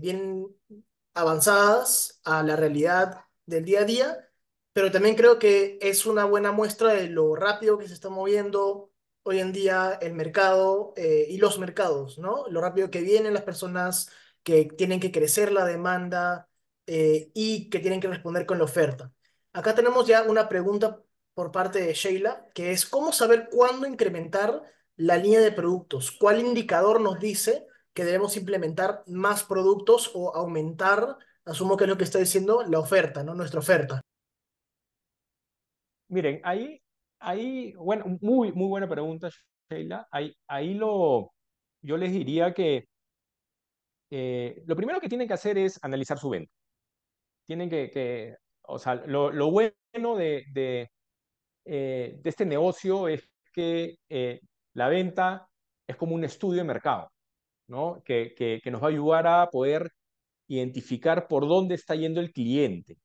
[SPEAKER 2] bien avanzadas a la realidad del día a día, pero también creo que es una buena muestra de lo rápido que se está moviendo hoy en día el mercado eh, y los mercados, ¿no? Lo rápido que vienen las personas, que tienen que crecer la demanda eh, y que tienen que responder con la oferta. Acá tenemos ya una pregunta por parte de Sheila, que es cómo saber cuándo incrementar la línea de productos. ¿Cuál indicador nos dice que debemos implementar más productos o aumentar, asumo que es lo que está diciendo, la oferta, ¿no? Nuestra oferta.
[SPEAKER 1] Miren, ahí, ahí, bueno, muy, muy buena pregunta, Sheila. Ahí, ahí lo, yo les diría que eh, lo primero que tienen que hacer es analizar su venta. Tienen que, que o sea, lo, lo bueno de, de, eh, de, este negocio es que eh, la venta es como un estudio de mercado, ¿no? Que, que, que nos va a ayudar a poder identificar por dónde está yendo el cliente.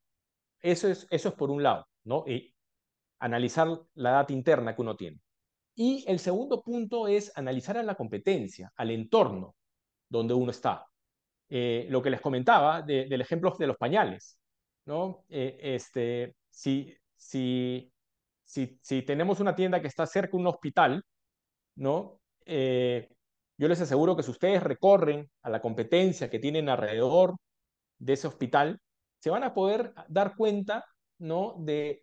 [SPEAKER 1] Eso es, eso es por un lado, ¿no? Y, analizar la data interna que uno tiene. Y el segundo punto es analizar a la competencia, al entorno donde uno está. Eh, lo que les comentaba del ejemplo de los pañales, ¿no? Eh, este, si, si, si, tenemos una tienda que está cerca de un hospital, ¿no? Eh, yo les aseguro que si ustedes recorren a la competencia que tienen alrededor de ese hospital, se van a poder dar cuenta, ¿no? de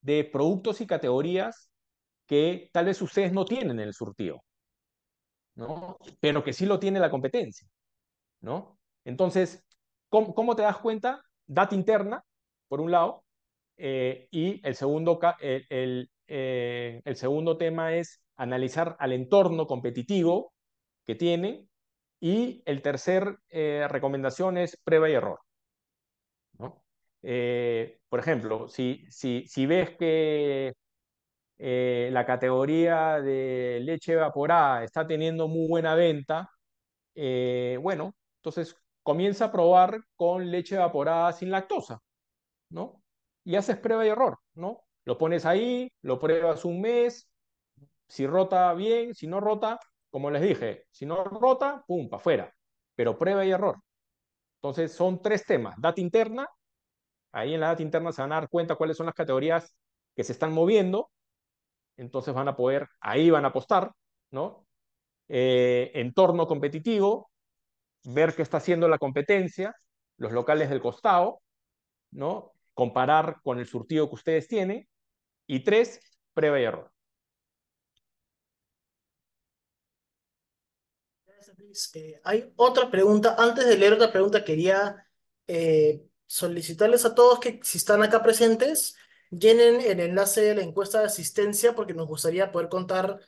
[SPEAKER 1] de productos y categorías que tal vez ustedes no tienen en el surtido, ¿no? Pero que sí lo tiene la competencia, ¿no? Entonces, ¿cómo, te das cuenta? Data interna, por un lado, eh, y el segundo, eh, el, segundo tema es analizar al entorno competitivo que tienen y el tercer eh, recomendación es prueba y error. Eh, por ejemplo, si, ves que eh, la categoría de leche evaporada está teniendo muy buena venta, eh, bueno, entonces comienza a probar con leche evaporada sin lactosa, ¿no? Y haces prueba y error, ¿no? Lo pones ahí, lo pruebas un mes, si rota bien, si no rota, como les dije, si no rota, pum, para afuera, pero prueba y error. Entonces son tres temas, data interna, Ahí en la data interna se van a dar cuenta cuáles son las categorías que se están moviendo, entonces van a poder, ahí van a apostar, ¿no? Eh, entorno competitivo, ver qué está haciendo la competencia, los locales del costado, ¿no? Comparar con el surtido que ustedes tienen. Y tres, prueba y error.
[SPEAKER 2] Eh, hay otra pregunta. Antes de leer otra pregunta, quería eh, solicitarles a todos que si están acá presentes, llenen el enlace de la encuesta de asistencia porque nos gustaría poder contar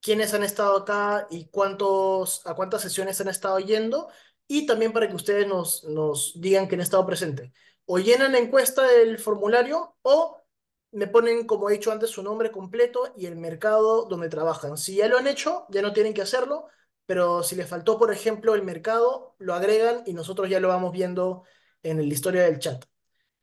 [SPEAKER 2] quiénes han estado acá y cuántos, a cuántas sesiones han estado yendo y también para que ustedes nos, nos digan que han estado presente. O llenan la encuesta del formulario o me ponen, como he dicho antes, su nombre completo y el mercado donde trabajan. Si ya lo han hecho, ya no tienen que hacerlo, pero si les faltó, por ejemplo, el mercado, lo agregan y nosotros ya lo vamos viendo en la historia del chat.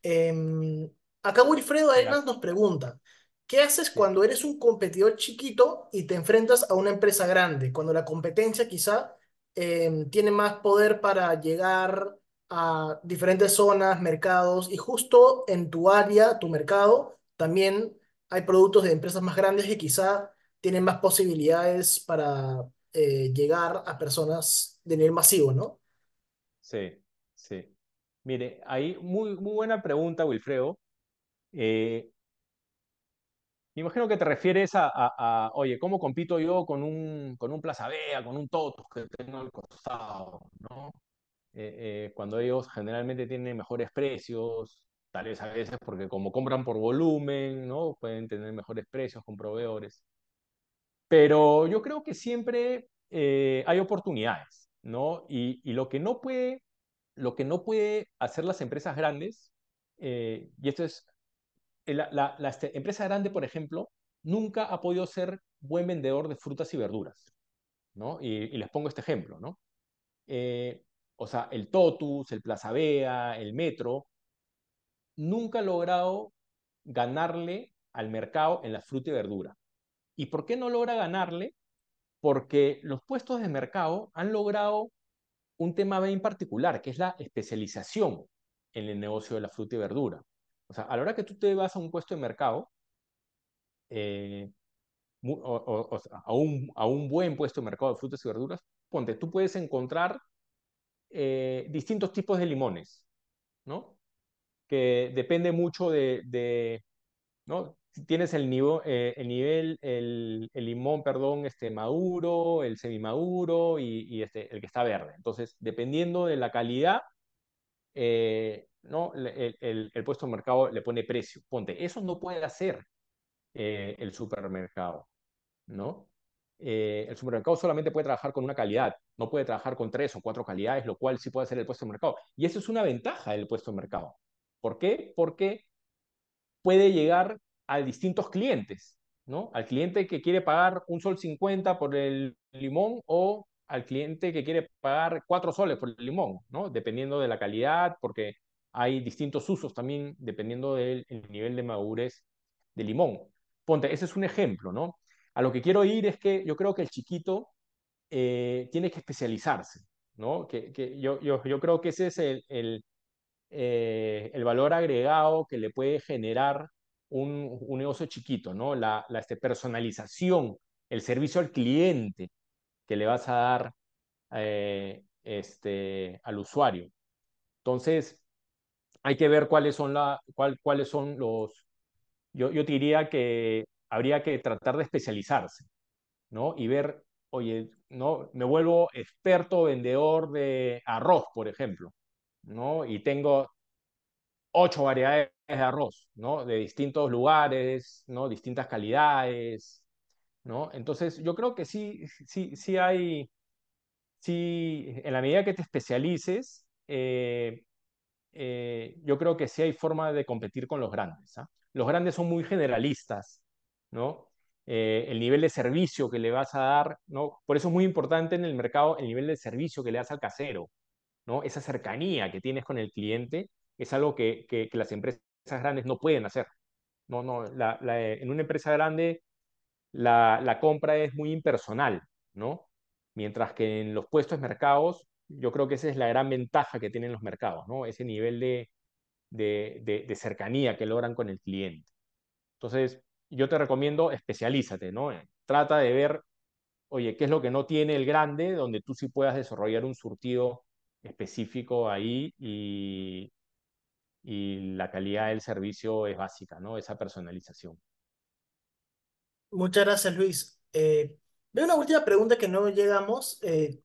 [SPEAKER 2] Em, acá Wilfredo además nos pregunta, ¿qué haces cuando eres un competidor chiquito y te enfrentas a una empresa grande? Cuando la competencia quizá em, tiene más poder para llegar a diferentes zonas, mercados, y justo en tu área, tu mercado, también hay productos de empresas más grandes que quizá tienen más posibilidades para eh, llegar a personas de nivel masivo, ¿no?
[SPEAKER 1] Sí, sí. Mire, ahí muy, muy buena pregunta, Wilfredo. Eh, me imagino que te refieres a, oye, ¿cómo compito yo con un, con un Plaza con un Toto que tengo al costado? ¿no? Eh, eh, cuando ellos generalmente tienen mejores precios, tal vez a veces porque como compran por volumen, ¿no? pueden tener mejores precios con proveedores. Pero yo creo que siempre hay oportunidades, ¿no? Y, y lo que no puede lo que no puede hacer las empresas grandes, eh, y esto es, la, este, empresa grande, por ejemplo, nunca ha podido ser buen vendedor de frutas y verduras, ¿no? Y, les pongo este ejemplo, ¿no? Eh, o sea, el Totus, el Plaza Vea, el Metro, nunca ha logrado ganarle al mercado en la fruta y verdura. ¿Y por qué no logra ganarle? Porque los puestos de mercado han logrado un tema bien particular, que es la especialización en el negocio de la fruta y verdura. O sea, a la hora que tú te vas a un puesto de mercado, eh, o, a, un, a un buen puesto de mercado de frutas y verduras, ponte, tú puedes encontrar eh, distintos tipos de limones, ¿no? Que depende mucho de, Tienes el, eh, el nivel, el, limón, perdón, este maduro, el semimaduro y, y este, el que está verde. Entonces, dependiendo de la calidad, eh, ¿no? El, puesto de mercado le pone precio. Ponte, eso no puede hacer eh, el supermercado, ¿no? el supermercado solamente puede trabajar con una calidad, no puede trabajar con tres o cuatro calidades, lo cual sí puede hacer el puesto de mercado. Y eso es una ventaja del puesto de mercado. ¿Por qué? Porque puede llegar a distintos clientes, ¿no? Al cliente que quiere pagar un sol 50 por el limón o al cliente que quiere pagar cuatro soles por el limón, ¿no? Dependiendo de la calidad, porque hay distintos usos también dependiendo del nivel de madurez del limón. Ponte, ese es un ejemplo, ¿no? A lo que quiero ir es que yo creo que el chiquito eh, tiene que especializarse, ¿no? Que, yo, yo, yo, creo que ese es el, el, eh, el valor agregado que le puede generar un, un negocio chiquito, ¿no? La, este, personalización, el servicio al cliente que le vas a dar eh, este, al usuario. Entonces, hay que ver cuáles son, la, cuáles son los... Yo, yo diría que habría que tratar de especializarse, ¿no? Y ver, oye, no, me vuelvo experto vendedor de arroz, por ejemplo. ¿no? Y tengo ocho variedades de arroz, ¿no? De distintos lugares, ¿no? Distintas calidades, ¿no? Entonces, yo creo que sí, sí, sí hay, en la medida que te especialices, eh, eh, yo creo que sí hay forma de competir con los grandes. ¿ah? Los grandes son muy generalistas, ¿no? Eh, el nivel de servicio que le vas a dar, ¿no? Por eso es muy importante en el mercado el nivel de servicio que le das al casero, esa cercanía que tienes con el cliente es algo que, las empresas grandes no pueden hacer. No, no, eh, en una empresa grande la, compra es muy impersonal, ¿no? Mientras que en los puestos mercados, yo creo que esa es la gran ventaja que tienen los mercados, ¿no? Ese nivel de, cercanía que logran con el cliente. Entonces, yo te recomiendo especialízate, ¿no? Trata de ver, oye, qué es lo que no tiene el grande, donde tú sí puedas desarrollar un surtido específico ahí y, y la calidad del servicio es básica, ¿no? Esa personalización.
[SPEAKER 2] Muchas gracias, Luis. Eh, veo una última pregunta que no llegamos. Eh,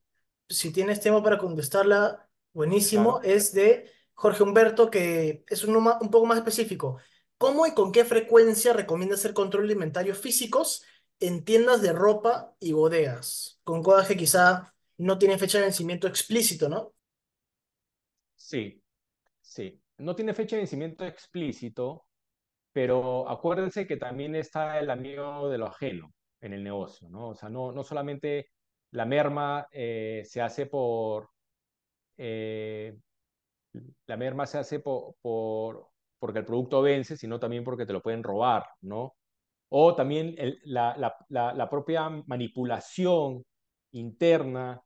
[SPEAKER 2] si tienes tiempo para contestarla, buenísimo. Es de Jorge Humberto, que es un, un poco más específico. ¿Cómo y con qué frecuencia recomienda hacer control de inventarios físicos en tiendas de ropa y bodegas? Con codaje quizá no tiene fecha de vencimiento explícito, ¿no?
[SPEAKER 1] Sí, sí. No tiene fecha de vencimiento explícito, pero acuérdense que también está el amigo de lo ajeno en el negocio, ¿no? O sea, no, solamente eh, eh, la merma se hace por... la merma se hace porque el producto vence, sino también porque te lo pueden robar, ¿no? O también la propia manipulación interna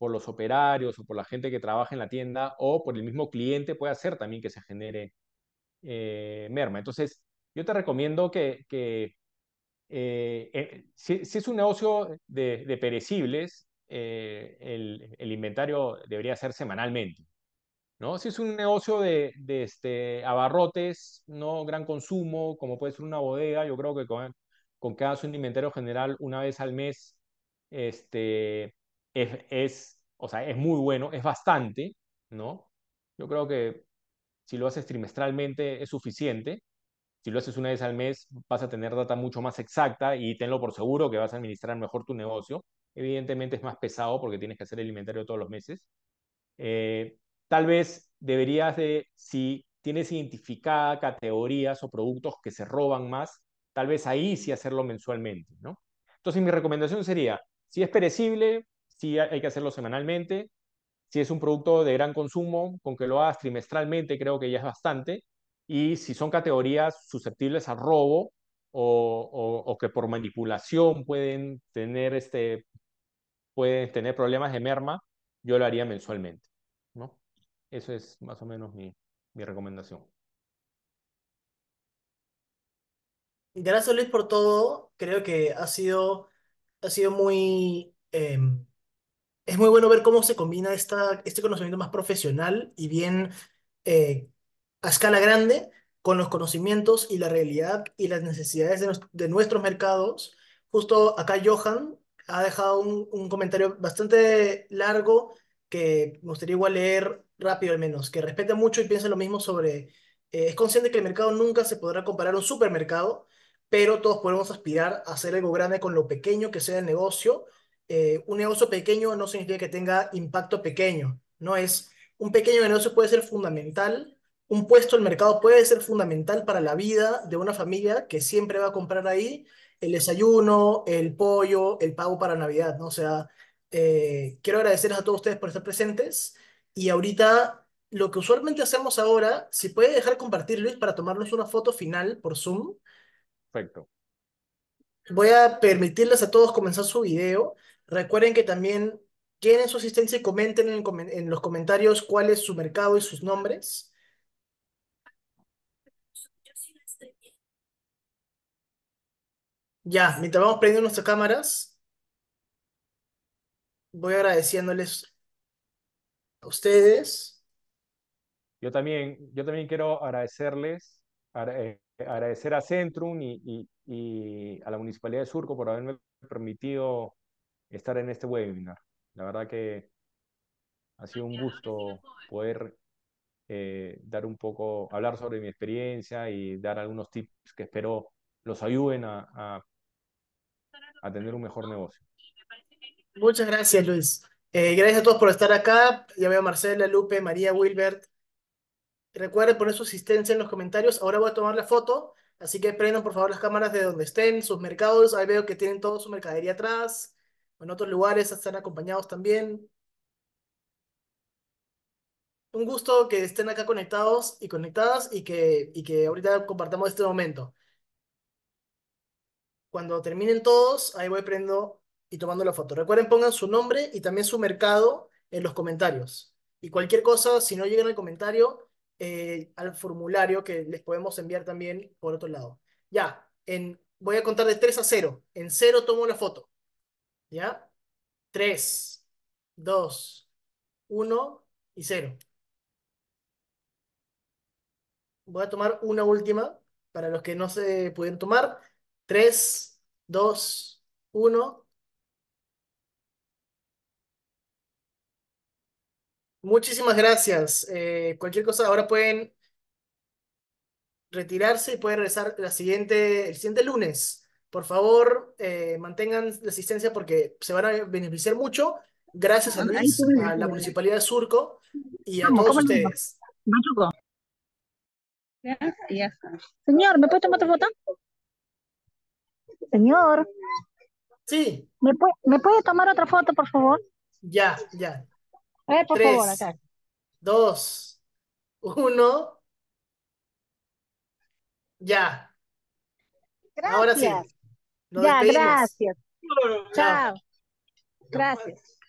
[SPEAKER 1] por los operarios o por la gente que trabaja en la tienda o por el mismo cliente puede hacer también que se genere eh, merma. Entonces, yo te recomiendo que, que eh, eh, si, es un negocio de, de perecibles, el, el, inventario debería ser semanalmente. ¿no? Si es un negocio de, este, abarrotes, no gran consumo, como puede ser una bodega, yo creo que con, con que hagas un inventario general una vez al mes, este, es, o sea, es muy bueno, es bastante, ¿no? Yo creo que si lo haces trimestralmente es suficiente. Si lo haces una vez al mes, vas a tener data mucho más exacta y tenlo por seguro que vas a administrar mejor tu negocio. Evidentemente es más pesado porque tienes que hacer el inventario todos los meses. Eh, tal vez deberías de, si tienes identificada categorías o productos que se roban más, tal vez ahí sí hacerlo mensualmente, ¿no? Entonces mi recomendación sería, si es perecible, si hay que hacerlo semanalmente. Si es un producto de gran consumo, con que lo hagas trimestralmente, creo que ya es bastante. Y si son categorías susceptibles a robo o, que por manipulación pueden tener, este, pueden tener problemas de merma, yo lo haría mensualmente. ¿no? Eso es más o menos mi, recomendación.
[SPEAKER 2] Gracias Luis por todo. Creo que ha sido, ha sido muy em, es muy bueno ver cómo se combina esta, este conocimiento más profesional y bien eh, a escala grande con los conocimientos y la realidad y las necesidades de, nuestros mercados. Justo acá Johan ha dejado un, comentario bastante largo que me gustaría igual leer rápido al menos, que respeta mucho y piensa lo mismo sobre, eh, es consciente que el mercado nunca se podrá comparar a un supermercado, pero todos podemos aspirar a hacer algo grande con lo pequeño que sea el negocio eh, un negocio pequeño no significa que tenga impacto pequeño, no es un pequeño negocio puede ser fundamental, un puesto en el mercado puede ser fundamental para la vida de una familia que siempre va a comprar ahí el desayuno, el pollo, el pago para Navidad, ¿no? O sea, eh, quiero agradecerles a todos ustedes por estar presentes y ahorita lo que usualmente hacemos ahora, si puede dejar compartir Luis para tomarnos una foto final por Zoom. Perfecto. Voy a permitirles a todos comenzar su video. Recuerden que también tienen su asistencia y comenten en, los comentarios cuál es su mercado y sus nombres. Ya, mientras vamos prendiendo nuestras cámaras, voy agradeciéndoles a ustedes.
[SPEAKER 1] Yo también, yo también quiero agradecerles, eh, agradecer a Centrum y a la Municipalidad de Surco por haberme permitido estar en este webinar. La verdad que ha sido un gusto poder eh, dar un poco, hablar sobre mi experiencia y dar algunos tips que espero los ayuden a, a, tener un mejor negocio.
[SPEAKER 2] Muchas gracias, Luis. Eh, gracias a todos por estar acá. Ya veo a Marcela, Lupe, María, Wilbert. Recuerden poner su asistencia en los comentarios. Ahora voy a tomar la foto, así que prendan por favor las cámaras de donde estén, sus mercados. Ahí veo que tienen toda su mercadería atrás en otros lugares están acompañados también. Un gusto que estén acá conectados y conectadas y que, que ahorita compartamos este momento. Cuando terminen todos, ahí voy prendo y tomando la foto. Recuerden, pongan su nombre y también su mercado en los comentarios. Y cualquier cosa, si no llegan al comentario, eh, al formulario que les podemos enviar también por otro lado. Ya, en, voy a contar de 3 a 0. En 0 tomo la foto. ¿Ya? 3, 2, 1 y 0. Voy a tomar una última para los que no se pueden tomar. 3, 2, 1. Muchísimas gracias. Eh, cualquier cosa, ahora pueden retirarse y pueden regresar la siguiente, el siguiente lunes por favor, eh, mantengan la asistencia porque se van a beneficiar mucho. Gracias a Luis, a la Municipalidad de Surco y a todos ustedes. Ya, Señor, ¿me puede tomar otra foto? Señor. Sí. ¿Me puede, ¿Me puede tomar otra foto, por favor? Ya, ya. Dos, uno. Ya. Ahora sí ya, gracias. Chao. Gracias.